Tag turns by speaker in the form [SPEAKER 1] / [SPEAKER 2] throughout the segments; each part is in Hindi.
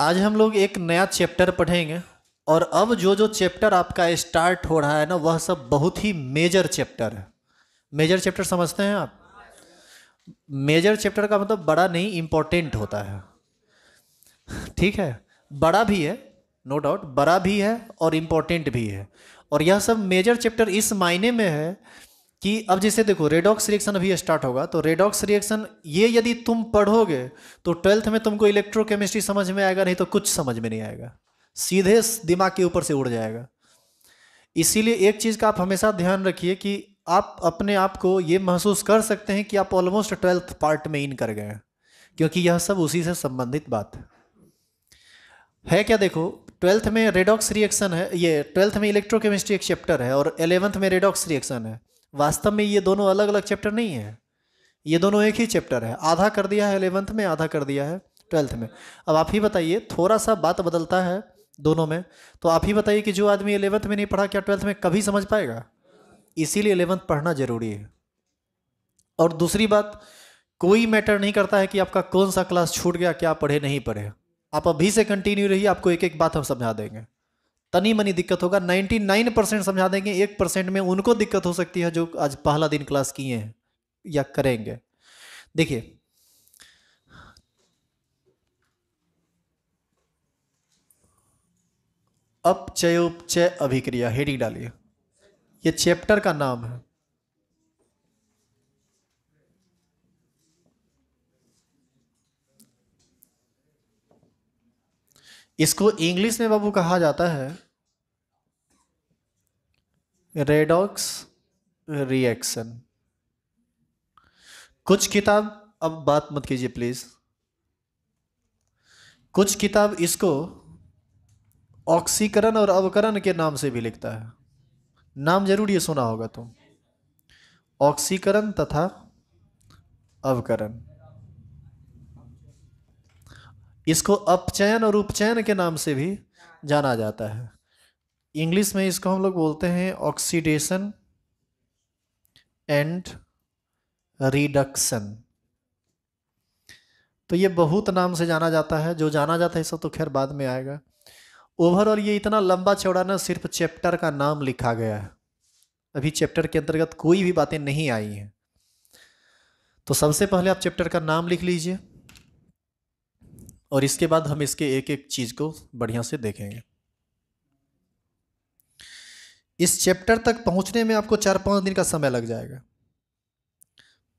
[SPEAKER 1] आज हम लोग एक नया चैप्टर पढ़ेंगे और अब जो जो चैप्टर आपका स्टार्ट हो रहा है ना वह सब बहुत ही मेजर चैप्टर है मेजर चैप्टर समझते हैं आप मेजर चैप्टर का मतलब बड़ा नहीं इम्पोर्टेंट होता है ठीक है बड़ा भी है नो डाउट बड़ा भी है और इम्पोर्टेंट भी है और यह सब मेजर चैप्टर इस मायने में है कि अब जैसे देखो रेडॉक्स रिएक्शन अभी स्टार्ट होगा तो रेडॉक्स रिएक्शन ये यदि तुम पढ़ोगे तो ट्वेल्थ में तुमको इलेक्ट्रोकेमिस्ट्री समझ में आएगा नहीं तो कुछ समझ में नहीं आएगा सीधे दिमाग के ऊपर से उड़ जाएगा इसीलिए एक चीज़ का आप हमेशा ध्यान रखिए कि आप अपने आप को ये महसूस कर सकते हैं कि आप ऑलमोस्ट ट्वेल्थ पार्ट में इन कर गए हैं क्योंकि यह सब उसी से संबंधित बात है क्या देखो ट्वेल्थ में रेडॉक्स रिएक्शन है ये ट्वेल्थ में इलेक्ट्रोकेमिस्ट्री एक चैप्टर है और एलेवंथ में रेडॉक्स रिएक्शन है वास्तव में ये दोनों अलग अलग चैप्टर नहीं है ये दोनों एक ही चैप्टर है आधा कर दिया है एलेवंथ में आधा कर दिया है ट्वेल्थ में अब आप ही बताइए थोड़ा सा बात बदलता है दोनों में तो आप ही बताइए कि जो आदमी एलेवंथ में नहीं पढ़ा क्या ट्वेल्थ में कभी समझ पाएगा इसीलिए एलेवंथ पढ़ना ज़रूरी है और दूसरी बात कोई मैटर नहीं करता है कि आपका कौन सा क्लास छूट गया क्या पढ़े नहीं पढ़े आप अभी से कंटिन्यू रहिए आपको एक एक बात हम समझा देंगे तनी मनी दिक्कत होगा 99 परसेंट समझा देंगे एक परसेंट में उनको दिक्कत हो सकती है जो आज पहला दिन क्लास किए हैं या करेंगे देखिए अपचयोपचय अभिक्रिया हेडिंग डालिए ये चैप्टर का नाम है इसको इंग्लिश में बाबू कहा जाता है रेडॉक्स रिएक्शन कुछ किताब अब बात मत कीजिए प्लीज कुछ किताब इसको ऑक्सीकरण और अवकरण के नाम से भी लिखता है नाम जरूर ये सुना होगा तुम ऑक्सीकरण तथा अवकरण इसको अपचयन और उपचयन के नाम से भी जाना जाता है इंग्लिश में इसको हम लोग बोलते हैं ऑक्सीडेशन एंड रिडक्शन तो ये बहुत नाम से जाना जाता है जो जाना जाता है सब तो खैर बाद में आएगा ओवरऑल ये इतना लंबा चौड़ा ना सिर्फ चैप्टर का नाम लिखा गया है अभी चैप्टर के अंतर्गत कोई भी बातें नहीं आई हैं तो सबसे पहले आप चैप्टर का नाम लिख लीजिए और इसके बाद हम इसके एक एक चीज़ को बढ़िया से देखेंगे इस चैप्टर तक पहुंचने में आपको चार पांच दिन का समय लग जाएगा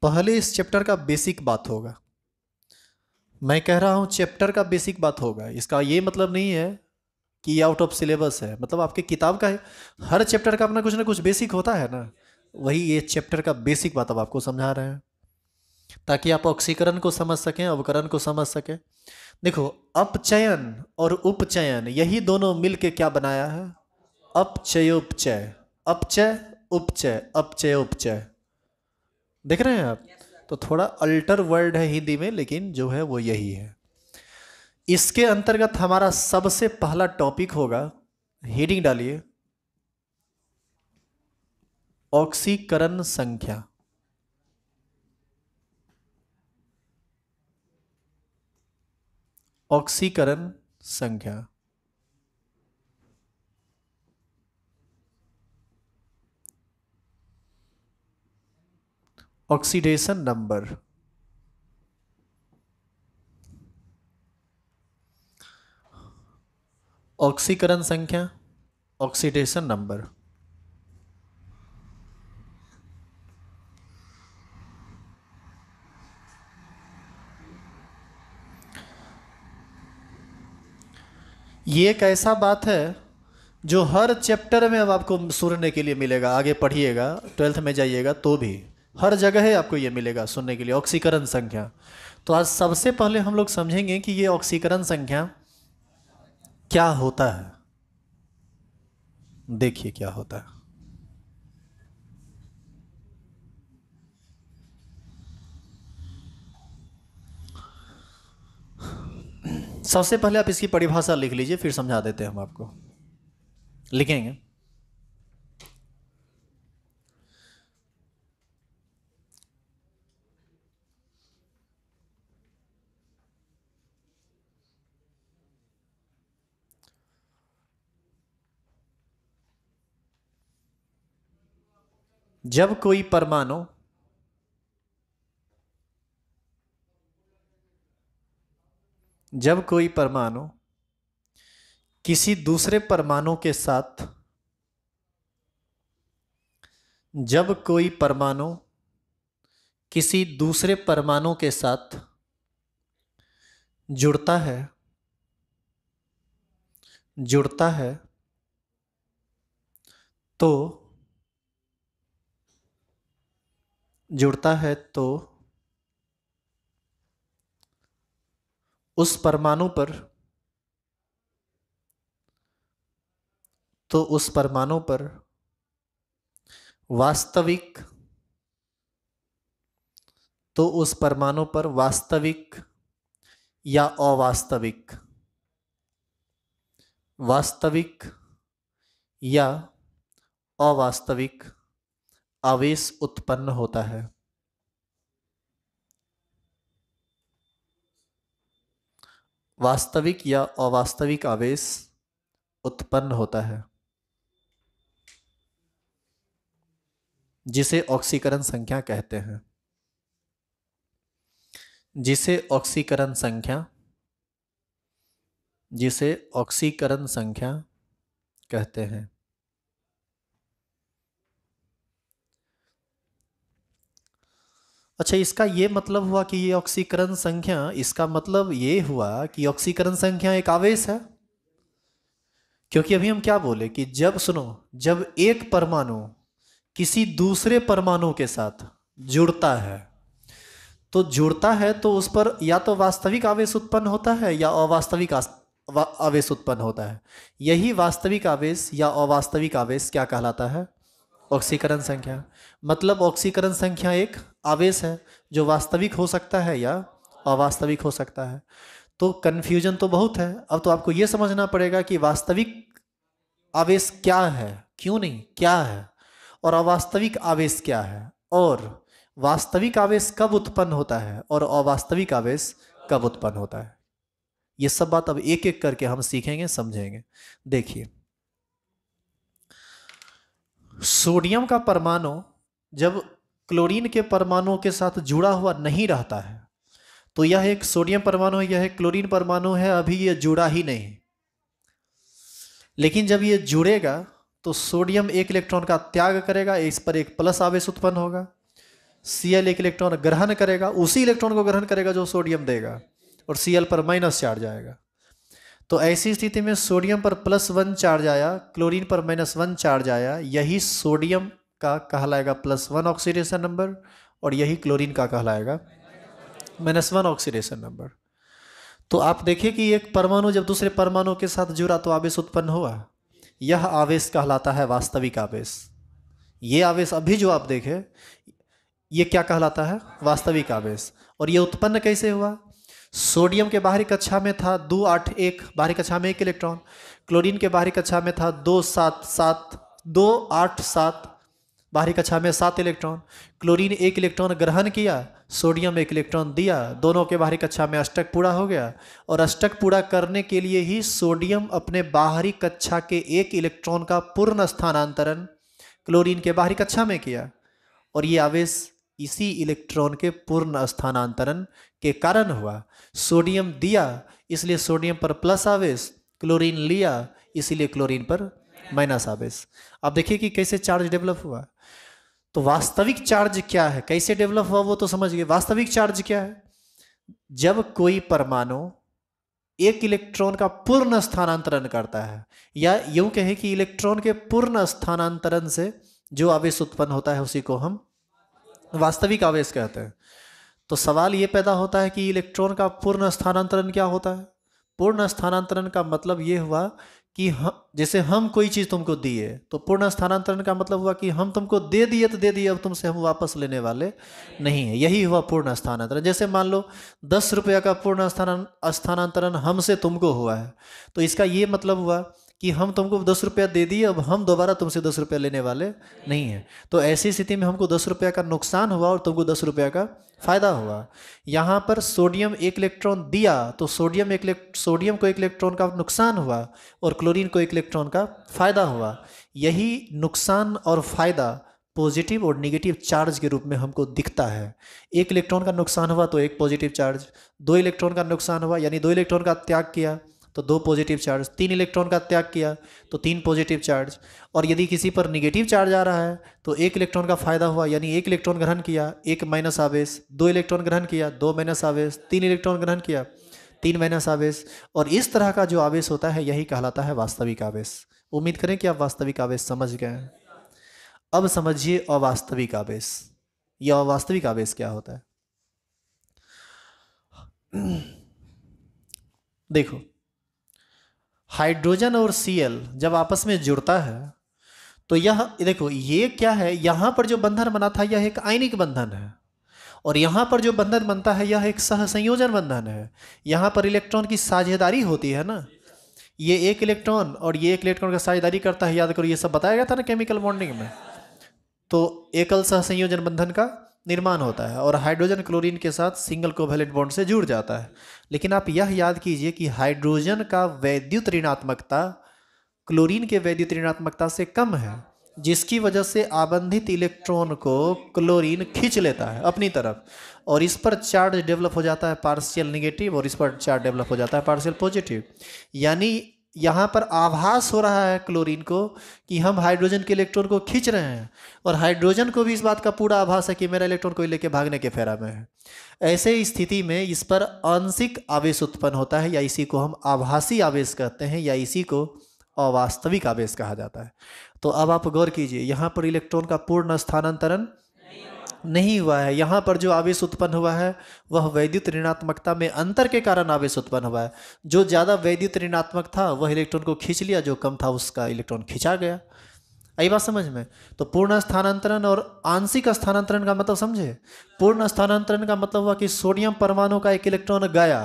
[SPEAKER 1] पहले इस चैप्टर का बेसिक बात होगा मैं कह रहा हूं चैप्टर का बेसिक बात होगा इसका ये मतलब नहीं है कि ये आउट ऑफ सिलेबस है मतलब आपके किताब का है हर चैप्टर का अपना कुछ ना कुछ बेसिक होता है ना वही ये चैप्टर का बेसिक बात अब आपको समझा रहे हैं ताकि आप ऑक्सीकरण को समझ सकें अवकरण को समझ सकें देखो अपचयन और उपचयन यही दोनों मिलके क्या बनाया है अपचयोपचय अपचय उपचय अपचयोपचय देख रहे हैं आप तो थोड़ा अल्टर वर्ड है हिंदी में लेकिन जो है वो यही है इसके अंतर्गत हमारा सबसे पहला टॉपिक होगा हेडिंग डालिए ऑक्सीकरण संख्या ऑक्सीकरण संख्या ऑक्सीडेशन नंबर ऑक्सीकरण संख्या ऑक्सीडेशन नंबर ये एक ऐसा बात है जो हर चैप्टर में अब आपको सुनने के लिए मिलेगा आगे पढ़िएगा ट्वेल्थ में जाइएगा तो भी हर जगह है आपको ये मिलेगा सुनने के लिए ऑक्सीकरण संख्या तो आज सबसे पहले हम लोग समझेंगे कि ये ऑक्सीकरण संख्या क्या होता है देखिए क्या होता है सबसे पहले आप इसकी परिभाषा लिख लीजिए फिर समझा देते हैं हम आपको लिखेंगे जब कोई परमाणु जब कोई परमाणु किसी दूसरे परमाणु के साथ जब कोई परमाणु किसी दूसरे परमाणु के साथ जुड़ता है जुड़ता है तो जुड़ता है तो उस परमाणु पर तो उस परमाणु पर वास्तविक तो उस परमाणु पर वास्तविक या अवास्तविक वास्तविक या अवास्तविक आवेश उत्पन्न होता है वास्तविक या अवास्तविक आवेश उत्पन्न होता है जिसे ऑक्सीकरण संख्या कहते हैं जिसे ऑक्सीकरण संख्या जिसे ऑक्सीकरण संख्या कहते हैं अच्छा इसका ये मतलब हुआ कि ये ऑक्सीकरण संख्या इसका मतलब ये हुआ कि ऑक्सीकरण संख्या एक आवेश है क्योंकि अभी हम क्या बोले कि जब सुनो जब एक परमाणु किसी दूसरे परमाणु के साथ जुड़ता है तो जुड़ता है तो उस पर या तो वास्तविक आवेश उत्पन्न होता है या अवास्तविक आवेश उत्पन्न होता है यही वास्तविक आवेश या अवास्तविक आवेश क्या कहलाता है ऑक्सीकरण संख्या मतलब ऑक्सीकरण संख्या एक आवेश है जो वास्तविक हो सकता है या अवास्तविक हो सकता है तो कन्फ्यूजन तो बहुत है अब तो आपको ये समझना पड़ेगा कि वास्तविक आवेश क्या है क्यों नहीं क्या है और अवास्तविक आवेश क्या है और वास्तविक आवेश कब उत्पन्न होता है और अवास्तविक आवेश कब उत्पन्न होता है ये सब बात अब एक एक करके हम सीखेंगे समझेंगे देखिए सोडियम का परमाणु जब क्लोरीन के परमाणु के साथ जुड़ा हुआ नहीं रहता है तो यह एक सोडियम परमाणु है यह एक क्लोरीन परमाणु है अभी यह जुड़ा ही नहीं लेकिन जब यह जुड़ेगा तो सोडियम एक इलेक्ट्रॉन का त्याग करेगा इस पर एक प्लस आवेश उत्पन्न होगा सीएल एक इलेक्ट्रॉन ग्रहण करेगा उसी इलेक्ट्रॉन को ग्रहण करेगा जो सोडियम देगा और सीएल पर माइनस चार्ज आएगा तो ऐसी स्थिति में सोडियम पर प्लस वन चार्ज आया क्लोरीन पर माइनस वन चार्ज आया यही सोडियम का कहलाएगा प्लस वन ऑक्सीडेशन नंबर और यही क्लोरीन का कहलाएगा माइनस वन ऑक्सीडेशन नंबर तो आप देखिए कि एक परमाणु जब दूसरे परमाणु के साथ जुड़ा तो आवेश उत्पन्न हुआ यह आवेश कहलाता है वास्तविक आवेश ये आवेश अभी जो आप देखें ये क्या कहलाता है वास्तविक आवेश और ये उत्पन्न कैसे हुआ सोडियम के बाहरी कक्षा में था दो आठ एक बाहरी कक्षा में एक इलेक्ट्रॉन क्लोरीन के बाहरी कक्षा में था दो सात सात दो आठ सात बाहरी कक्षा में सात इलेक्ट्रॉन क्लोरीन एक इलेक्ट्रॉन ग्रहण किया सोडियम एक इलेक्ट्रॉन दिया दोनों के बाहरी कक्षा में अष्टक पूरा हो गया और अष्टक पूरा करने के लिए ही सोडियम अपने बाहरी कक्षा के एक इलेक्ट्रॉन का पूर्ण स्थानांतरण क्लोरीन के बाहरी कक्षा में किया और ये आवेश इसी इलेक्ट्रॉन के पूर्ण स्थानांतरण के कारण हुआ सोडियम दिया इसलिए सोडियम पर प्लस आवेश क्लोरीन लिया इसीलिए क्लोरीन पर माइनस आवेश अब देखिए कि कैसे चार्ज डेवलप हुआ तो वास्तविक चार्ज क्या है कैसे डेवलप हुआ वो तो समझ गए वास्तविक चार्ज क्या है जब कोई परमाणु एक इलेक्ट्रॉन का पूर्ण स्थानांतरण करता है या यूं कहे कि इलेक्ट्रॉन के पूर्ण स्थानांतरण से जो आवेश उत्पन्न होता है उसी को हम वास्तविक आवेश कहते हैं तो सवाल ये पैदा होता है कि इलेक्ट्रॉन का पूर्ण स्थानांतरण क्या होता है पूर्ण स्थानांतरण का मतलब ये हुआ कि हम जैसे हम कोई चीज़ तुमको दिए तो पूर्ण स्थानांतरण का मतलब हुआ कि हम तुमको दे दिए तो दे दिए अब तुमसे हम वापस लेने वाले नहीं है यही हुआ पूर्ण स्थानांतरण जैसे मान लो दस रुपया का पूर्ण स्थान स्थानांतरण हमसे तुमको हुआ है तो इसका ये मतलब हुआ कि हम तुमको दस रुपया दे दिए अब हम दोबारा तुमसे दस रुपया लेने वाले नहीं है तो ऐसी स्थिति में हमको दस रुपया का नुकसान हुआ और तुमको दस रुपया का फ़ायदा हुआ यहाँ पर सोडियम एक इलेक्ट्रॉन दिया तो सोडियम एक सोडियम को एक इलेक्ट्रॉन का नुकसान हुआ और क्लोरीन को एक इलेक्ट्रॉन का फ़ायदा हुआ यही नुकसान और फ़ायदा पॉजिटिव और नेगेटिव चार्ज के रूप में हमको दिखता है एक इलेक्ट्रॉन का नुकसान हुआ तो एक पॉजिटिव चार्ज दो इलेक्ट्रॉन का नुकसान हुआ यानी दो इलेक्ट्रॉन का त्याग किया तो दो पॉजिटिव चार्ज तीन इलेक्ट्रॉन का त्याग किया तो तीन पॉजिटिव चार्ज और यदि किसी पर निगेटिव चार्ज आ रहा है तो एक इलेक्ट्रॉन का फायदा हुआ यानी एक इलेक्ट्रॉन ग्रहण किया एक माइनस आवेश दो इलेक्ट्रॉन ग्रहण किया दो माइनस आवेश तीन इलेक्ट्रॉन ग्रहण किया तीन माइनस आवेश और इस तरह का जो आवेश होता है यही कहलाता है वास्तविक आवेश उम्मीद करें कि आप वास्तविक आवेश समझ गए अब समझिए अवास्तविक आवेश यह अवास्तविक आवेश क्या होता है देखो हाइड्रोजन और सीएल जब आपस में जुड़ता है तो यह देखो ये क्या है यहाँ पर जो बंधन बना था यह एक आयनिक बंधन है और यहाँ पर जो बंधन बनता है यह एक सहसंयोजन बंधन है यहाँ पर इलेक्ट्रॉन की साझेदारी होती है ना ये एक इलेक्ट्रॉन और ये एक इलेक्ट्रॉन का साझेदारी करता है याद करो ये सब बताया गया था ना केमिकल बॉन्डिंग में तो एकल सहसंयोजन बंधन का निर्माण होता है और हाइड्रोजन क्लोरीन के साथ सिंगल कोवेलेंट बॉन्ड से जुड़ जाता है लेकिन आप यह याद कीजिए कि हाइड्रोजन का वैद्युत ऋणात्मकता क्लोरीन के वैद्युत ऋणात्मकता से कम है जिसकी वजह से आबंधित इलेक्ट्रॉन को क्लोरीन खींच लेता है अपनी तरफ और इस पर चार्ज डेवलप हो जाता है पार्शियल निगेटिव और इस पर चार्ज डेवलप हो जाता है पार्शियल पॉजिटिव यानी यहाँ पर आभास हो रहा है क्लोरीन को कि हम हाइड्रोजन के इलेक्ट्रॉन को खींच रहे हैं और हाइड्रोजन को भी इस बात का पूरा आभास है कि मेरा इलेक्ट्रॉन कोई लेके भागने के फेरा में है ऐसे स्थिति में इस पर आंशिक आवेश उत्पन्न होता है या इसी को हम आभासी आवेश कहते हैं या इसी को अवास्तविक आवेश कहा जाता है तो अब आप गौर कीजिए यहाँ पर इलेक्ट्रॉन का पूर्ण स्थानांतरण नहीं हुआ है यहाँ पर जो आवेश उत्पन्न हुआ है वह वैद्युत ऋणात्मकता में अंतर के कारण आवेश उत्पन्न हुआ है जो ज़्यादा वैद्युत ऋणात्मक था वह इलेक्ट्रॉन को खींच लिया जो कम था उसका इलेक्ट्रॉन खींचा गया आई बात समझ में तो पूर्ण स्थानांतरण और आंशिक स्थानांतरण का मतलब समझे पूर्ण स्थानांतरण का मतलब हुआ कि सोडियम परमाणु का एक इलेक्ट्रॉन गया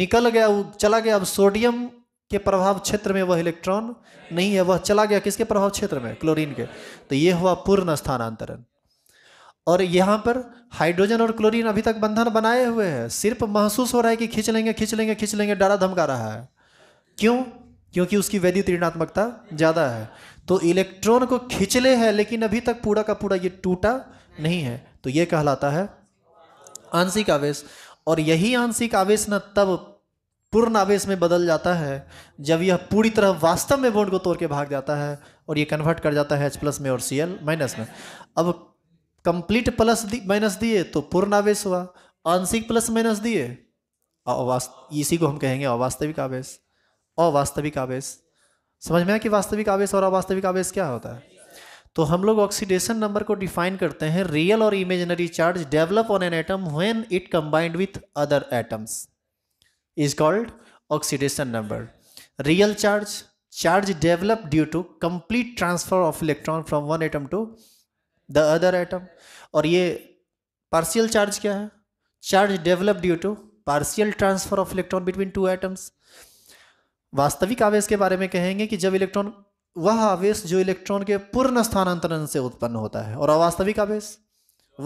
[SPEAKER 1] निकल गया वो चला गया अब सोडियम के प्रभाव क्षेत्र में वह इलेक्ट्रॉन नहीं है वह चला गया किसके प्रभाव क्षेत्र में क्लोरीन के तो ये हुआ पूर्ण स्थानांतरण और यहाँ पर हाइड्रोजन और क्लोरीन अभी तक बंधन बनाए हुए हैं सिर्फ महसूस हो रहा है कि खींच लेंगे खींच लेंगे खींच लेंगे डरा धमका रहा है क्यों क्योंकि उसकी वैद्युत ऋणात्मकता ज़्यादा है तो इलेक्ट्रॉन को खींचले है लेकिन अभी तक पूरा का पूरा ये टूटा नहीं है तो ये कहलाता है आंशिक आवेश और यही आंशिक आवेश न तब पूर्ण आवेश में बदल जाता है जब यह पूरी तरह वास्तव में बोर्ड को तोड़ के भाग जाता है और ये कन्वर्ट कर जाता है एच प्लस में और सी एल माइनस में अब कंप्लीट प्लस माइनस दिए तो पूर्ण आवेश हुआ आंशिक प्लस माइनस दिए इसी को हम कहेंगे अवास्तविक आवेश अवास्तविक आवेश समझ में आया कि वास्तविक आवेश और अवास्तविक आवेश क्या होता है तो हम लोग ऑक्सीडेशन नंबर को डिफाइन करते हैं रियल और imaginary charge develop on an atom when it combined with other atoms is called oxidation number real charge charge develop due to complete transfer of electron from one atom to the other atom और ये पार्शियल चार्ज क्या है charge develop due to partial transfer of electron between two atoms वास्तविक आवेश के बारे में कहेंगे कि जब इलेक्ट्रॉन वह आवेश जो इलेक्ट्रॉन के पूर्ण स्थानांतरण से उत्पन्न होता है और अवास्तविक आवेश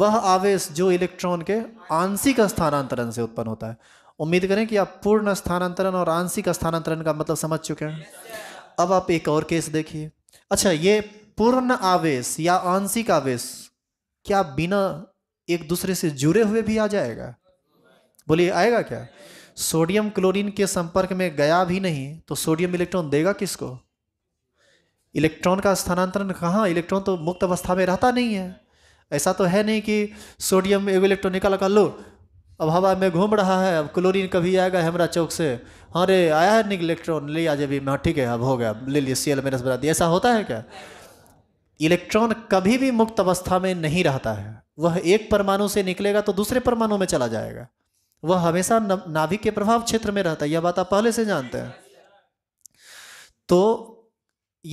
[SPEAKER 1] वह आवेश जो इलेक्ट्रॉन के आंशिक स्थानांतरण से उत्पन्न होता है उम्मीद करें कि आप पूर्ण स्थानांतरण और आंशिक स्थानांतरण का मतलब समझ चुके हैं अब आप एक और केस देखिए अच्छा ये पूर्ण आवेश या आंशिक आवेश क्या बिना एक दूसरे से जुड़े हुए भी आ जाएगा बोलिए आएगा क्या सोडियम क्लोरीन के संपर्क में गया भी नहीं तो सोडियम इलेक्ट्रॉन देगा किसको इलेक्ट्रॉन का स्थानांतरण कहाँ इलेक्ट्रॉन तो मुक्त अवस्था में रहता नहीं है ऐसा तो है नहीं कि सोडियम एगो इलेक्ट्रॉन निकाल कर लो अब हवा में घूम रहा है अब क्लोरीन कभी आएगा हेमरा चौक से हाँ रे आया है निक इलेक्ट्रॉन ले आ जाए भी हाँ ठीक है अब हो गया ले लिए सी एल माइनस बना दिया ऐसा होता है क्या इलेक्ट्रॉन कभी भी मुक्त अवस्था में नहीं रहता है वह एक परमाणु से निकलेगा तो दूसरे परमाणु में चला जाएगा वह हमेशा नाभिक के प्रभाव क्षेत्र में रहता है यह बात आप पहले से जानते हैं तो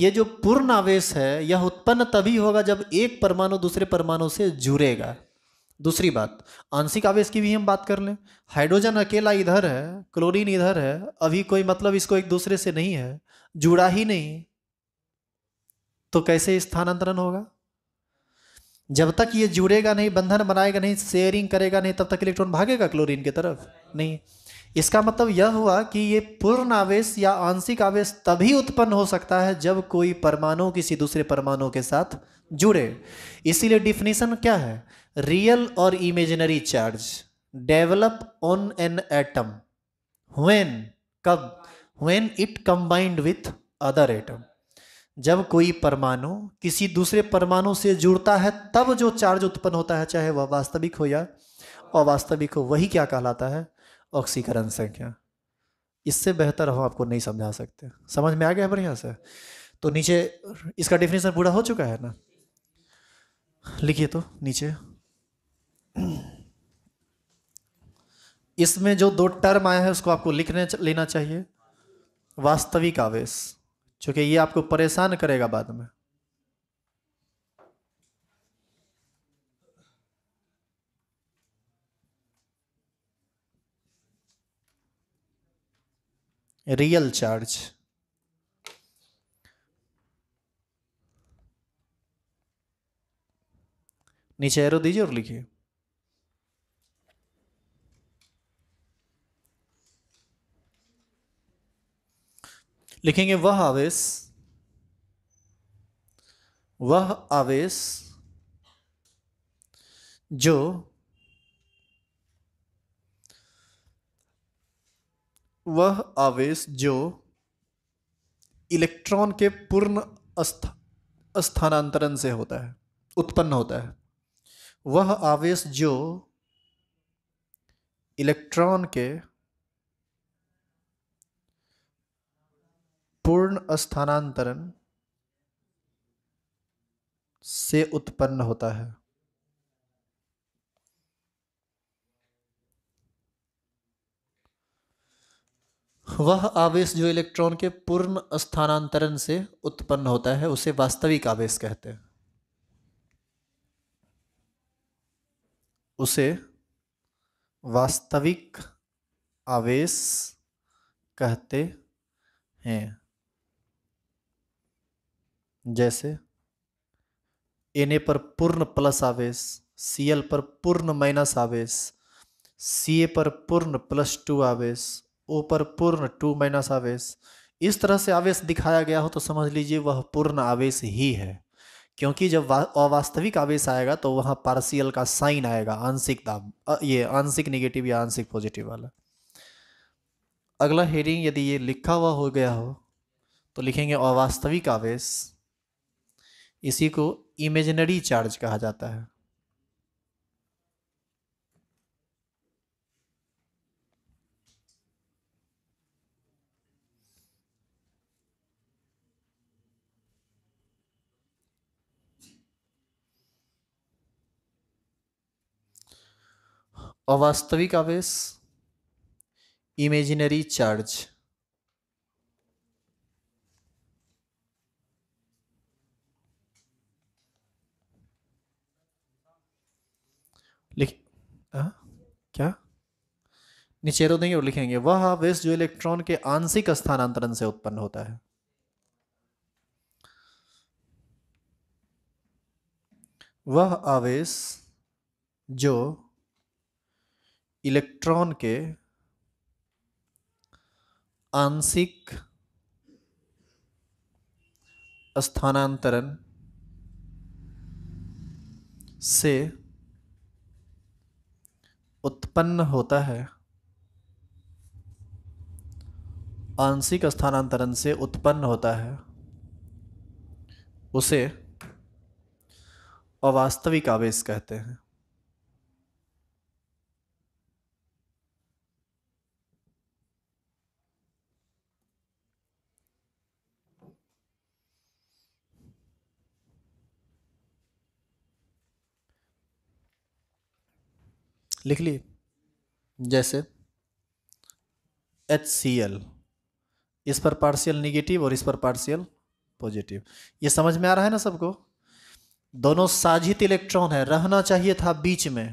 [SPEAKER 1] यह जो पूर्ण आवेश है यह उत्पन्न तभी होगा जब एक परमाणु दूसरे परमाणु से जुड़ेगा दूसरी बात आंशिक आवेश की भी हम बात कर लें हाइड्रोजन अकेला इधर है क्लोरीन इधर है अभी कोई मतलब इसको एक दूसरे से नहीं है जुड़ा ही नहीं तो कैसे स्थानांतरण होगा जब तक ये जुड़ेगा नहीं बंधन बनाएगा नहीं शेयरिंग करेगा नहीं तब तक इलेक्ट्रॉन भागेगा क्लोरीन की तरफ नहीं इसका मतलब यह हुआ कि ये पूर्ण आवेश या आंशिक आवेश तभी उत्पन्न हो सकता है जब कोई परमाणु किसी दूसरे परमाणु के साथ जुड़े इसीलिए डिफिनेशन क्या है रियल और imaginary charge develop on an atom when कब when it combined with other atom जब कोई परमाणु किसी दूसरे परमाणु से जुड़ता है तब जो चार्ज उत्पन्न होता है चाहे वह वास्तविक हो या अवास्तविक हो वही क्या कहलाता है ऑक्सीकरण संख्या इससे बेहतर हम आपको नहीं समझा सकते समझ में आ गया बढ़िया से तो नीचे इसका डेफिनेशन पूरा हो चुका है ना लिखिए तो नीचे इसमें जो दो टर्म आया है उसको आपको लिखने लेना चाहिए वास्तविक आवेश क्योंकि ये आपको परेशान करेगा बाद में रियल चार्ज नीचे एरो दीजिए और लिखिए लिखेंगे वह आवेश वह आवेश जो वह आवेश जो इलेक्ट्रॉन के पूर्ण स्थानांतरण से होता है उत्पन्न होता है वह आवेश जो इलेक्ट्रॉन के पूर्ण स्थानांतरण से उत्पन्न होता है वह आवेश जो इलेक्ट्रॉन के पूर्ण स्थानांतरण से उत्पन्न होता है उसे वास्तविक आवेश कहते हैं उसे वास्तविक आवेश कहते हैं जैसे ए पर पूर्ण प्लस आवेश एल पर पूर्ण माइनस आवेश ए पर पूर्ण प्लस टू आवेश ओ पर पूर्ण टू माइनस आवेश इस तरह से आवेश दिखाया गया हो तो समझ लीजिए वह पूर्ण आवेश ही है क्योंकि जब अवास्तविक आवेश आएगा तो वहाँ पार्सियल का साइन आएगा आंशिक दाम ये आंशिक निगेटिव या आंशिक पॉजिटिव वाला अगला हेडिंग यदि ये लिखा हुआ हो गया हो तो लिखेंगे अवास्तविक आवेश इसी को इमेजिनरी चार्ज कहा जाता है अवास्तविक आवेश इमेजिनरी चार्ज लिख आ? क्या निचेरो देंगे और लिखेंगे वह आवेश जो इलेक्ट्रॉन के आंशिक स्थानांतरण से उत्पन्न होता है वह आवेश जो इलेक्ट्रॉन के आंशिक स्थानांतरण से उत्पन्न होता है आंशिक स्थानांतरण से उत्पन्न होता है उसे अवास्तविक आवेश कहते हैं लिख लिए जैसे एच सी एल इस पर पार्शियल निगेटिव और इस पर पार्शियल पॉजिटिव ये समझ में आ रहा है ना सबको दोनों साझित इलेक्ट्रॉन है रहना चाहिए था बीच में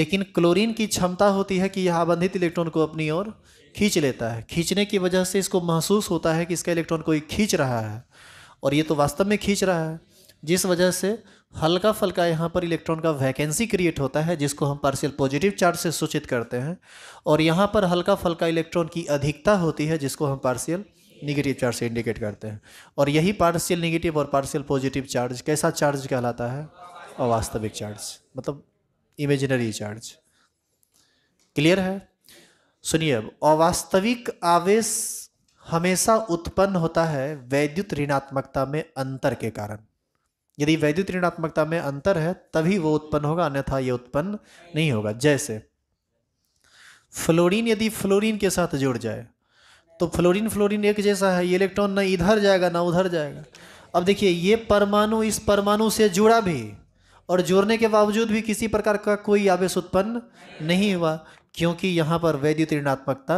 [SPEAKER 1] लेकिन क्लोरीन की क्षमता होती है कि यह आबंधित इलेक्ट्रॉन को अपनी ओर खींच लेता है खींचने की वजह से इसको महसूस होता है कि इसका इलेक्ट्रॉन कोई खींच रहा है और ये तो वास्तव में खींच रहा है जिस वजह से हल्का फल्का यहाँ पर इलेक्ट्रॉन का वैकेंसी क्रिएट होता है जिसको हम पार्शियल पॉजिटिव चार्ज से सूचित करते हैं और यहाँ पर हल्का फल्का इलेक्ट्रॉन की अधिकता होती है जिसको हम पार्शियल निगेटिव चार्ज से इंडिकेट करते हैं और यही पार्शियल निगेटिव और पार्शियल पॉजिटिव चार्ज कैसा चार्ज कहलाता है अवास्तविक चार्ज मतलब इमेजिनरी चार्ज क्लियर है सुनिए अब अवास्तविक आवेश हमेशा उत्पन्न होता है वैद्युत ऋणात्मकता में अंतर के कारण यदि वैद्युत ऋणात्मकता में अंतर है तभी वो उत्पन्न होगा अन्यथा ये उत्पन्न नहीं होगा जैसे फ्लोरीन यदि फ्लोरीन के साथ जुड़ जाए तो फ्लोरीन फ्लोरीन एक जैसा है ये इलेक्ट्रॉन ना इधर जाएगा ना उधर जाएगा अब देखिए ये परमाणु इस परमाणु से जुड़ा भी और जुड़ने के बावजूद भी किसी प्रकार का कोई आवेश उत्पन्न नहीं हुआ क्योंकि यहाँ पर वैद्युत ऋणात्मकता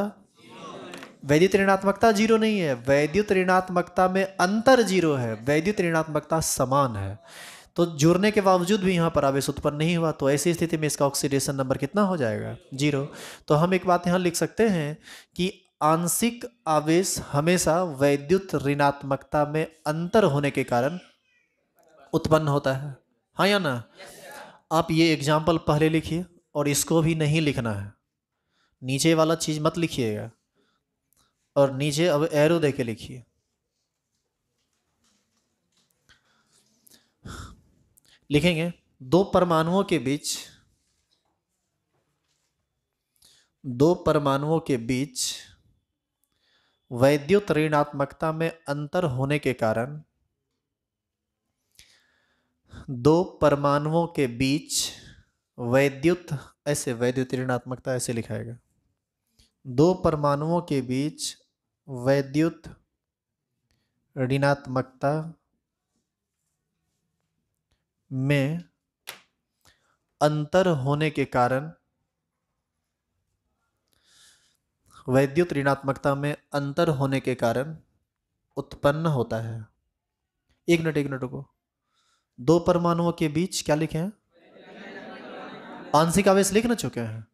[SPEAKER 1] वैद्युत ऋणात्मकता जीरो नहीं है वैद्युत ऋणात्मकता में अंतर जीरो है वैद्युत ऋणात्मकता समान है तो जुड़ने के बावजूद भी यहाँ पर आवेश उत्पन्न नहीं हुआ तो ऐसी स्थिति में इसका ऑक्सीडेशन नंबर कितना हो जाएगा जीरो तो हम एक बात यहाँ लिख सकते हैं कि आंशिक आवेश हमेशा वैद्युत ऋणात्मकता में अंतर होने के कारण उत्पन्न होता है हाँ या ना आप ये एग्जाम्पल पहले लिखिए और इसको भी नहीं लिखना है नीचे वाला चीज़ मत लिखिएगा और नीचे अब एरो दे के लिखिए लिखेंगे दो परमाणुओं के बीच दो परमाणुओं के बीच वैद्युत ऋणात्मकता में अंतर होने के कारण दो परमाणुओं के बीच वैद्युत ऐसे वैद्युत ऋणात्मकता ऐसे लिखाएगा दो परमाणुओं के बीच वैद्युत ऋणात्मकता में अंतर होने के कारण वैद्युत ऋणात्मकता में अंतर होने के कारण उत्पन्न होता है एक मिनट एक मिनट को दो परमाणुओं के बीच क्या लिखे हैं आंशिक आवेश लिख ना चुके हैं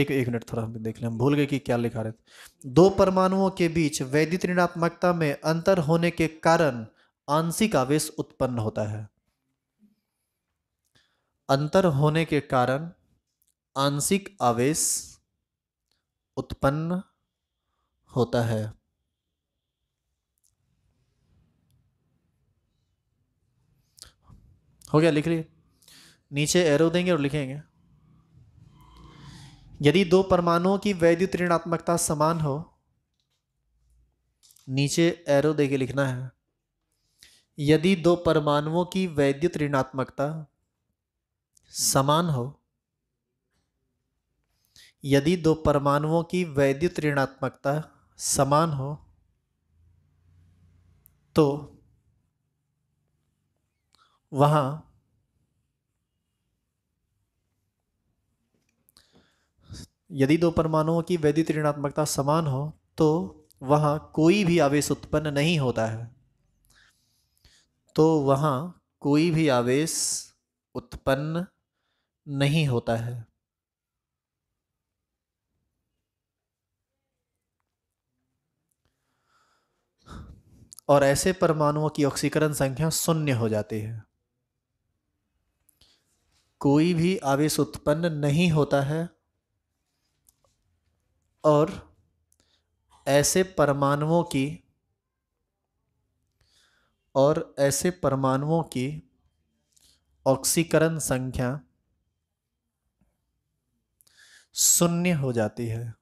[SPEAKER 1] एक एक मिनट थोड़ा हम देख लें हम भूल गए कि क्या लिखा रहे थे दो परमाणुओं के बीच वैदिक ऋणात्मकता में अंतर होने के कारण आंशिक आवेश उत्पन्न होता है अंतर होने के कारण आंशिक आवेश उत्पन्न होता है हो गया लिख लिए नीचे एरो देंगे और लिखेंगे यदि दो परमाणुओं की वैद्युत ऋणात्मकता समान हो नीचे एरो देके लिखना है यदि दो परमाणुओं की वैद्युत ऋणात्मकता समान हो यदि दो परमाणुओं की वैद्युत ऋणात्मकता समान हो तो वहां यदि दो परमाणुओं की वैद्युत ऋणात्मकता समान हो तो वहाँ कोई भी आवेश उत्पन्न नहीं होता है तो वहाँ कोई भी आवेश उत्पन्न नहीं होता है और ऐसे परमाणुओं की ऑक्सीकरण संख्या शून्य हो जाती है कोई भी आवेश उत्पन्न नहीं होता है और ऐसे परमाणुओं की और ऐसे परमाणुओं की ऑक्सीकरण संख्या शून्य हो जाती है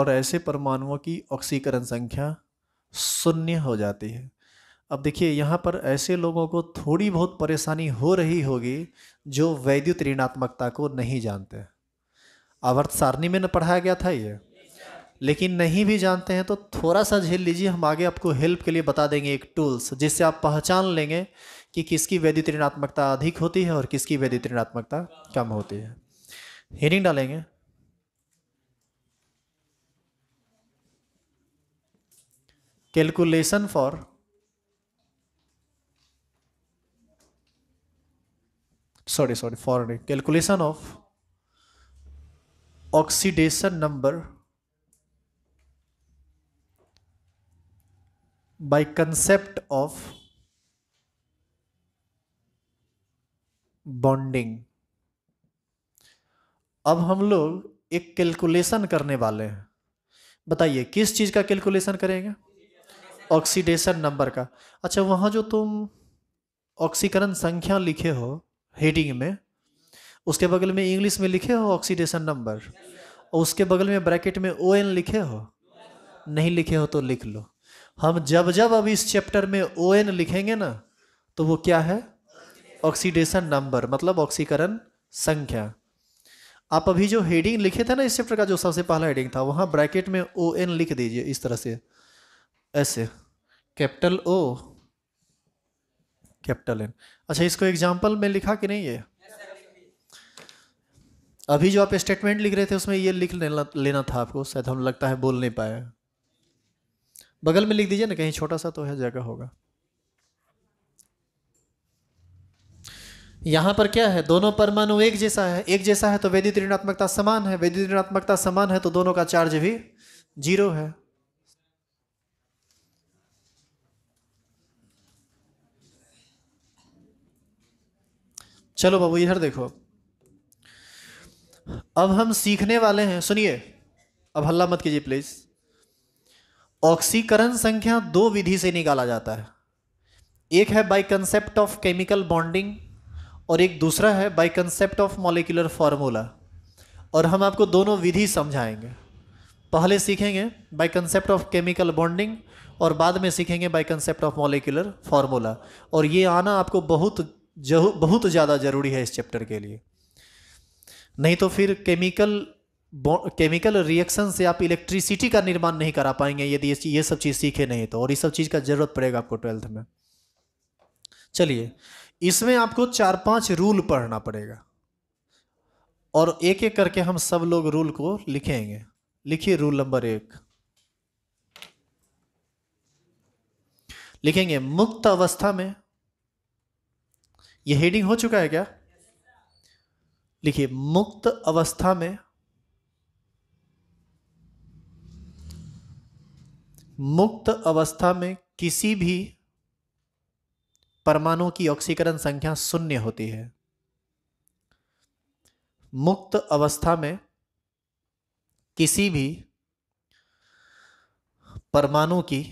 [SPEAKER 1] और ऐसे परमाणुओं की ऑक्सीकरण संख्या शून्य हो जाती है अब देखिए यहाँ पर ऐसे लोगों को थोड़ी बहुत परेशानी हो रही होगी जो वैद्युत ऋणात्मकता को नहीं जानते हैं आवर्त सारणी में न पढ़ाया गया था ये लेकिन नहीं भी जानते हैं तो थोड़ा सा झेल लीजिए हम आगे आपको हेल्प के लिए बता देंगे एक टूल्स जिससे आप पहचान लेंगे कि किसकी वैदिक ऋणात्मकता अधिक होती है और किसकी वैदिक ऋणात्मकता कम होती है हेडिंग डालेंगे calculation for sorry sorry for calculation of oxidation number by concept of bonding अब हम लोग एक कैलकुलेशन करने वाले हैं बताइए किस चीज़ का कैलकुलेशन करेंगे ऑक्सीडेशन नंबर का अच्छा वहां जो तुम ऑक्सीकरण संख्या लिखे हो हेडिंग में उसके बगल में इंग्लिश में लिखे हो ऑक्सीडेशन नंबर और उसके बगल में ब्रैकेट में ओ एन लिखे हो नहीं लिखे हो तो लिख लो हम जब जब अभी इस चैप्टर में ओ एन लिखेंगे ना तो वो क्या है ऑक्सीडेशन नंबर मतलब ऑक्सीकरण संख्या आप अभी जो हेडिंग लिखे थे ना इस चैप्टर का जो सबसे पहला हेडिंग था वहाँ ब्रैकेट में ओ एन लिख दीजिए इस तरह से ऐसे कैपिटल ओ कैपिटल एन अच्छा इसको एग्जाम्पल में लिखा कि नहीं है अभी जो आप स्टेटमेंट लिख रहे थे उसमें ये लिख लेना लेना था आपको शायद हम लगता है बोल नहीं पाए बगल में लिख दीजिए ना कहीं छोटा सा तो है जगह होगा यहां पर क्या है दोनों परमाणु एक जैसा है एक जैसा है तो वैद्युत ऋणात्मकता समान है वैद्युत ऋणात्मकता समान है तो दोनों का चार्ज भी जीरो है चलो बाबू इधर देखो अब हम सीखने वाले हैं सुनिए अब हल्ला मत कीजिए प्लीज ऑक्सीकरण संख्या दो विधि से निकाला जाता है एक है by concept of chemical bonding और एक दूसरा है by concept of molecular formula और हम आपको दोनों विधि समझाएंगे पहले सीखेंगे by concept of chemical bonding और बाद में सीखेंगे by concept of molecular formula और ये आना आपको बहुत बहुत ज़्यादा ज़रूरी है इस चैप्टर के लिए नहीं तो फिर केमिकल केमिकल रिएक्शन से आप इलेक्ट्रिसिटी का निर्माण नहीं करा पाएंगे यदि ये सब चीज़ सीखे नहीं तो और ये सब चीज़ का ज़रूरत पड़ेगा आपको ट्वेल्थ में चलिए इसमें आपको चार पांच रूल पढ़ना पड़ेगा और एक एक करके हम सब लोग रूल को लिखेंगे लिखिए रूल नंबर एक लिखेंगे मुक्त अवस्था में यह हेडिंग हो चुका है क्या लिखिए मुक्त अवस्था में मुक्त अवस्था में किसी भी परमाणु की ऑक्सीकरण संख्या शून्य होती है मुक्त अवस्था में किसी भी परमाणु की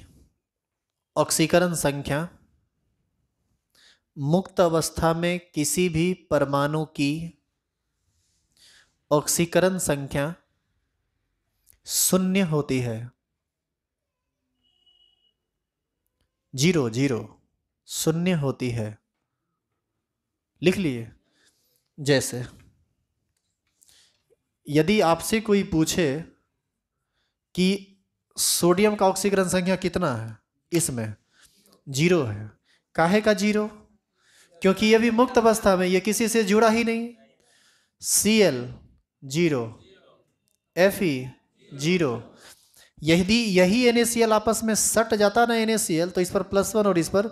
[SPEAKER 1] ऑक्सीकरण संख्या मुक्त अवस्था में किसी भी परमाणु की ऑक्सीकरण संख्या शून्य होती है जीरो जीरो शून्य होती है लिख लिए जैसे यदि आपसे कोई पूछे कि सोडियम का ऑक्सीकरण संख्या कितना है इसमें जीरो है काहे का जीरो क्योंकि यह भी मुक्त अवस्था में यह किसी से जुड़ा ही नहीं C L zero F E zero यदि यही एन आपस में सट जाता ना एन तो इस पर प्लस वन और इस पर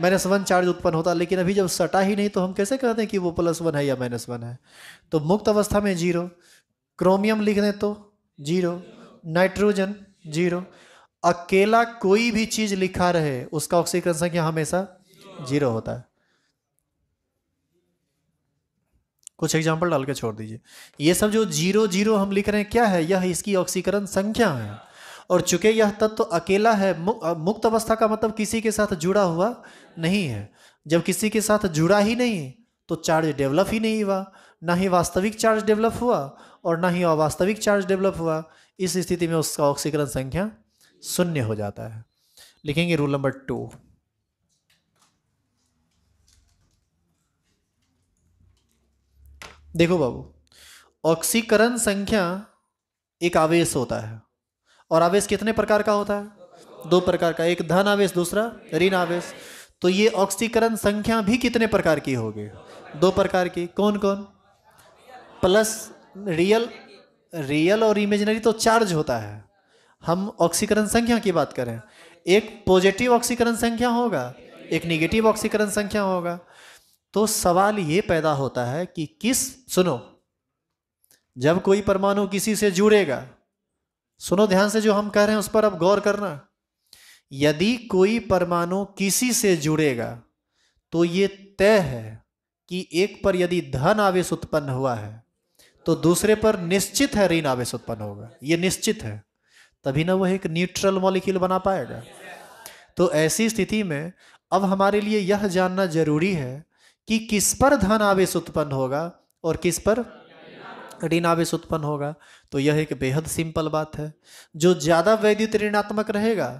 [SPEAKER 1] माइनस वन चार्ज उत्पन्न होता लेकिन अभी जब सटा ही नहीं तो हम कैसे कहते हैं कि वो प्लस वन है या माइनस वन है तो मुक्त अवस्था में जीरो क्रोमियम लिख दें तो जीरो नाइट्रोजन जीरो अकेला कोई भी चीज़ लिखा रहे उसका ऑक्सीकरण संख्या हमेशा जीरो होता है कुछ एग्जाम्पल डाल के छोड़ दीजिए ये सब जो जीरो जीरो हम लिख रहे हैं क्या है यह इसकी ऑक्सीकरण संख्या है और चूंकि यह तत्व तो अकेला है मु, मुक्त अवस्था का मतलब किसी के साथ जुड़ा हुआ नहीं है जब किसी के साथ जुड़ा ही नहीं तो चार्ज डेवलप ही नहीं हुआ ना ही वास्तविक चार्ज डेवलप हुआ और ना ही अवास्तविक चार्ज डेवलप हुआ इस स्थिति में उसका ऑक्सीकरण संख्या शून्य हो जाता है लिखेंगे रूल नंबर टू देखो बाबू ऑक्सीकरण संख्या एक आवेश होता है और आवेश कितने प्रकार का होता है दो प्रकार का एक धन आवेश दूसरा ऋण आवेश तो ये ऑक्सीकरण संख्या भी कितने प्रकार की होगी दो प्रकार की कौन कौन प्लस रियल रियल और इमेजिनरी तो चार्ज होता है हम ऑक्सीकरण संख्या की बात करें एक पॉजिटिव ऑक्सीकरण संख्या होगा एक निगेटिव ऑक्सीकरण संख्या होगा तो सवाल ये पैदा होता है कि किस सुनो जब कोई परमाणु किसी से जुड़ेगा सुनो ध्यान से जो हम कह रहे हैं उस पर अब गौर करना यदि कोई परमाणु किसी से जुड़ेगा तो ये तय है कि एक पर यदि धन आवेश उत्पन्न हुआ है तो दूसरे पर निश्चित है ऋण आवेश उत्पन्न होगा ये निश्चित है तभी ना वह एक न्यूट्रल मॉलिक्यूल बना पाएगा तो ऐसी स्थिति में अब हमारे लिए यह जानना जरूरी है कि किस पर धन आवेश उत्पन्न होगा और किस पर ऋण आवेश उत्पन्न होगा तो यह एक बेहद सिंपल बात है जो ज़्यादा वैद्युत ऋणात्मक रहेगा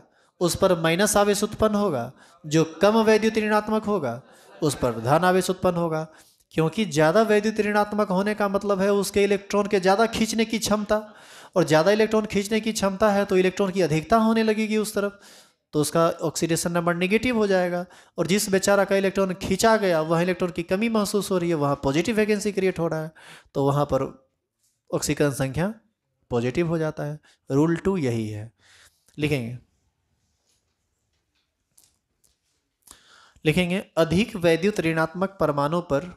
[SPEAKER 1] उस पर माइनस आवेश उत्पन्न होगा जो कम वैद्युत ऋणात्मक होगा उस पर धन आवेश उत्पन्न होगा क्योंकि ज़्यादा वैद्युत ऋणात्मक होने का मतलब है उसके इलेक्ट्रॉन के ज़्यादा खींचने की क्षमता और ज़्यादा इलेक्ट्रॉन खींचने की क्षमता है तो इलेक्ट्रॉन की अधिकता होने लगेगी उस तरफ तो उसका ऑक्सीडेशन नंबर निगेटिव हो जाएगा और जिस बेचारा का इलेक्ट्रॉन खींचा गया वह इलेक्ट्रॉन की कमी महसूस हो रही है वहाँ पॉजिटिव वैकेंसी क्रिएट हो रहा है तो वहाँ पर ऑक्सीकरण संख्या पॉजिटिव हो जाता है रूल टू यही है लिखेंगे लिखेंगे अधिक वैद्युत ऋणात्मक परमाणु पर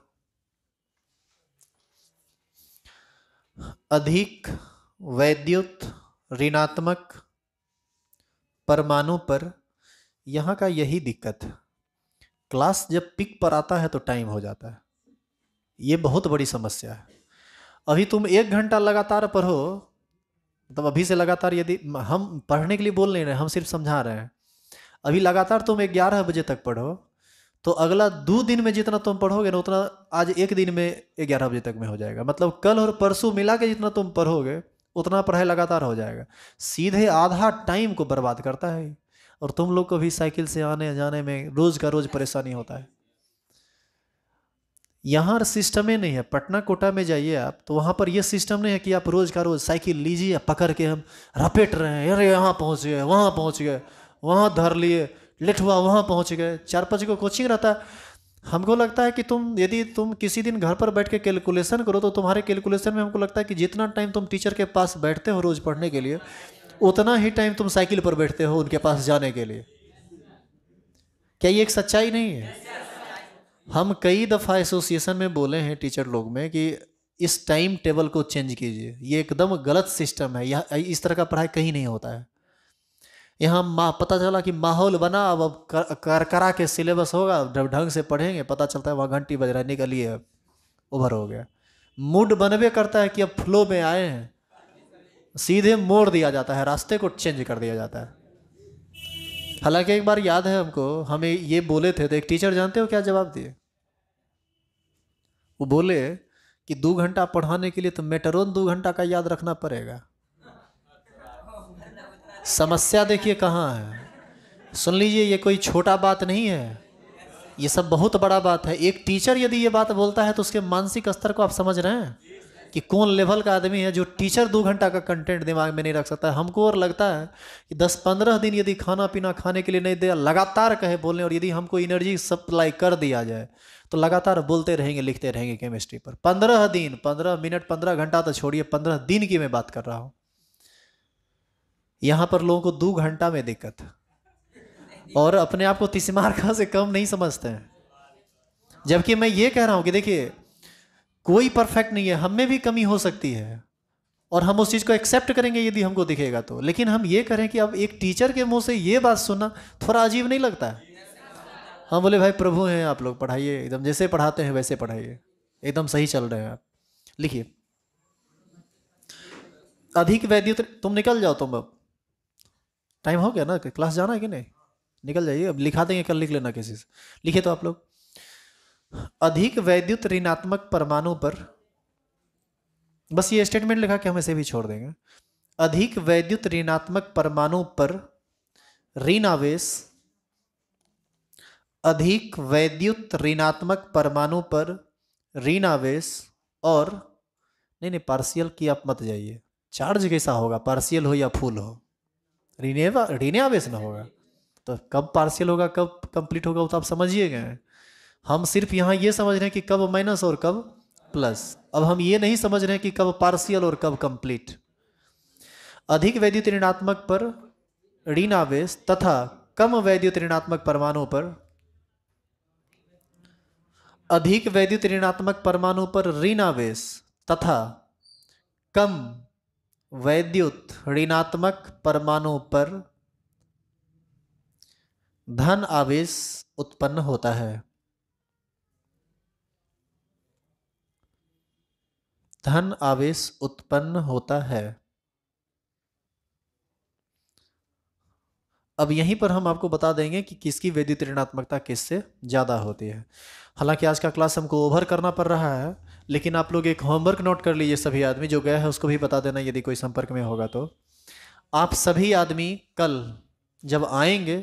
[SPEAKER 1] अधिक वैद्युत ऋणात्मक परमाणु पर यहाँ का यही दिक्कत है क्लास जब पिक पर आता है तो टाइम हो जाता है ये बहुत बड़ी समस्या है अभी तुम एक घंटा लगातार पढ़ो मतलब अभी से लगातार यदि हम पढ़ने के लिए बोल नहीं रहे हम सिर्फ समझा रहे हैं अभी लगातार तुम ग्यारह बजे तक पढ़ो तो अगला दो दिन में जितना तुम पढ़ोगे ना उतना आज एक दिन में ग्यारह बजे तक में हो जाएगा मतलब कल और परसों मिला के जितना तुम पढ़ोगे उतना पढ़ाई लगातार हो जाएगा सीधे आधा टाइम को बर्बाद करता है और तुम लोग को भी साइकिल से आने जाने में रोज का रोज परेशानी होता है यहाँ सिस्टम ही नहीं है पटना कोटा में जाइए आप तो वहाँ पर यह सिस्टम नहीं है कि आप रोज का रोज साइकिल लीजिए पकड़ के हम रपेट रहे हैं अरे यहाँ पहुँच गए वहाँ पहुँच गए वहाँ धर लिए लेट हुआ वहाँ पहुँच गए चार पाँच को कोचिंग रहता है हमको लगता है कि तुम यदि तुम किसी दिन घर पर बैठ के कैलकुलेशन करो तो तुम्हारे कैलकुलेशन में हमको लगता है कि जितना टाइम तुम टीचर के पास बैठते हो रोज़ पढ़ने के लिए उतना ही टाइम तुम साइकिल पर बैठते हो उनके पास जाने के लिए क्या ये एक सच्चाई नहीं है हम कई दफ़ा एसोसिएशन में बोले हैं टीचर लोग में कि इस टाइम टेबल को चेंज कीजिए ये एकदम गलत सिस्टम है यह इस तरह का पढ़ाई कहीं नहीं होता है यहाँ मा पता चला कि माहौल बना अब अब कर, कर करा के सिलेबस होगा जब ढंग से पढ़ेंगे पता चलता है वहाँ घंटी बज रहा है निकलिए ओवर हो गया मूड बनबे करता है कि अब फ्लो में आए हैं सीधे मोड़ दिया जाता है रास्ते को चेंज कर दिया जाता है हालांकि एक बार याद है हमको हमें ये बोले थे तो एक टीचर जानते हो क्या जवाब दिए वो बोले कि दो घंटा पढ़ाने के लिए तो मेटरोन दो घंटा का याद रखना पड़ेगा समस्या देखिए कहाँ है सुन लीजिए ये कोई छोटा बात नहीं है ये सब बहुत बड़ा बात है एक टीचर यदि ये बात बोलता है तो उसके मानसिक स्तर को आप समझ रहे हैं कि कौन लेवल का आदमी है जो टीचर दो घंटा का कंटेंट दिमाग में नहीं रख सकता है हमको और लगता है कि दस पंद्रह दिन यदि खाना पीना खाने के लिए नहीं दिया लगातार कहे बोलने और यदि हमको एनर्जी सप्लाई कर दिया जाए तो लगातार बोलते रहेंगे लिखते रहेंगे केमिस्ट्री पर पंद्रह दिन पंद्रह मिनट पंद्रह घंटा तो छोड़िए पंद्रह दिन की मैं बात कर रहा हूँ यहाँ पर लोगों को दो घंटा में दिक्कत और अपने आप को तिसिमारखा से कम नहीं समझते हैं जबकि मैं ये कह रहा हूँ कि देखिए कोई परफेक्ट नहीं है हम में भी कमी हो सकती है और हम उस चीज़ को एक्सेप्ट करेंगे यदि हमको दिखेगा तो लेकिन हम ये करें कि अब एक टीचर के मुंह से ये बात सुनना थोड़ा अजीब नहीं लगता है हम बोले भाई प्रभु हैं आप लोग पढ़ाइए एकदम जैसे पढ़ाते हैं वैसे पढ़ाइए एकदम सही चल रहे हैं आप लिखिए अधिक वैद्य तुम निकल जाओ तुम अब टाइम हो गया ना क्लास जाना है कि नहीं निकल जाइए अब लिखा देंगे कल लिख लेना किसी से लिखे तो आप लोग अधिक वैद्युत ऋणात्मक परमाणु पर बस ये स्टेटमेंट लिखा कि हम इसे भी छोड़ देंगे अधिक वैद्युत ऋणात्मक परमाणु पर ऋण आवेश अधिक वैद्युत ऋणात्मक परमाणु पर ऋण आवेश और नहीं नहीं पार्शियल की आप मत जाइए चार्ज कैसा होगा पार्शियल हो या फुल हो रीनेवा रीनेआवेश होगा तो कब पार्शियल होगा कब कंप्लीट होगा वो तो आप समझिए गए हम सिर्फ यहाँ ये समझ रहे हैं कि कब माइनस और कब प्लस अब हम ये नहीं समझ रहे हैं कि कब पार्शियल और कब कंप्लीट अधिक वैद्युत ऋणात्मक पर ऋणावेश तथा कम वैद्युत ऋणात्मक परमाणु पर अधिक वैद्युत ऋणात्मक परमाणु पर ऋणावेश तथा कम वैद्युत ऋणात्मक परमाणु पर धन आवेश उत्पन्न होता है धन आवेश उत्पन्न होता है अब यहीं पर हम आपको बता देंगे कि किसकी वैद्युत ऋणात्मकता किससे ज़्यादा होती है हालांकि आज का क्लास हमको ओवर करना पड़ रहा है लेकिन आप लोग एक होमवर्क नोट कर लीजिए सभी आदमी जो गया है उसको भी बता देना यदि कोई संपर्क में होगा तो आप सभी आदमी कल जब आएंगे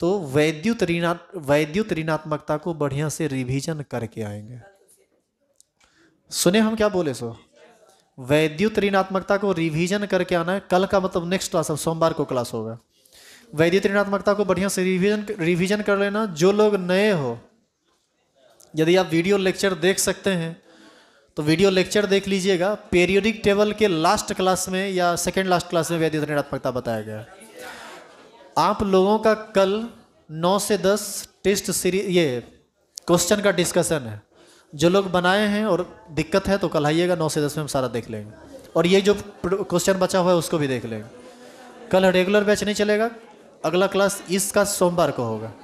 [SPEAKER 1] तो वैद्युत ऋणा वैद्युत ऋणात्मकता को बढ़िया से रिविजन करके आएंगे सुने हम क्या बोले सो वैद्युत ऋणात्मकता को रिविजन करके आना है कल का मतलब नेक्स्ट क्लास अब सोमवार को क्लास होगा वैद्य त्रिनात्मकता को बढ़िया से रिविजन रिविजन कर लेना जो लोग नए हो यदि आप वीडियो लेक्चर देख सकते हैं तो वीडियो लेक्चर देख लीजिएगा पेरियोडिक टेबल के लास्ट क्लास में या सेकेंड लास्ट क्लास में वैद्य ऋणात्मकता बताया गया आप लोगों का कल 9 से 10 टेस्ट सीरीज ये क्वेश्चन का डिस्कशन है जो लोग बनाए हैं और दिक्कत है तो कल आइएगा 9 से 10 में हम सारा देख लेंगे और ये जो क्वेश्चन बचा हुआ है उसको भी देख लेंगे कल रेगुलर बैच नहीं चलेगा अगला क्लास इसका सोमवार को होगा